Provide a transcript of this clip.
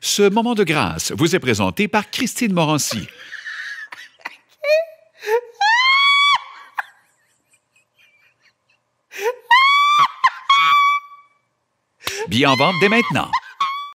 Ce moment de grâce vous est présenté par Christine Morancy. Bien en vente dès maintenant.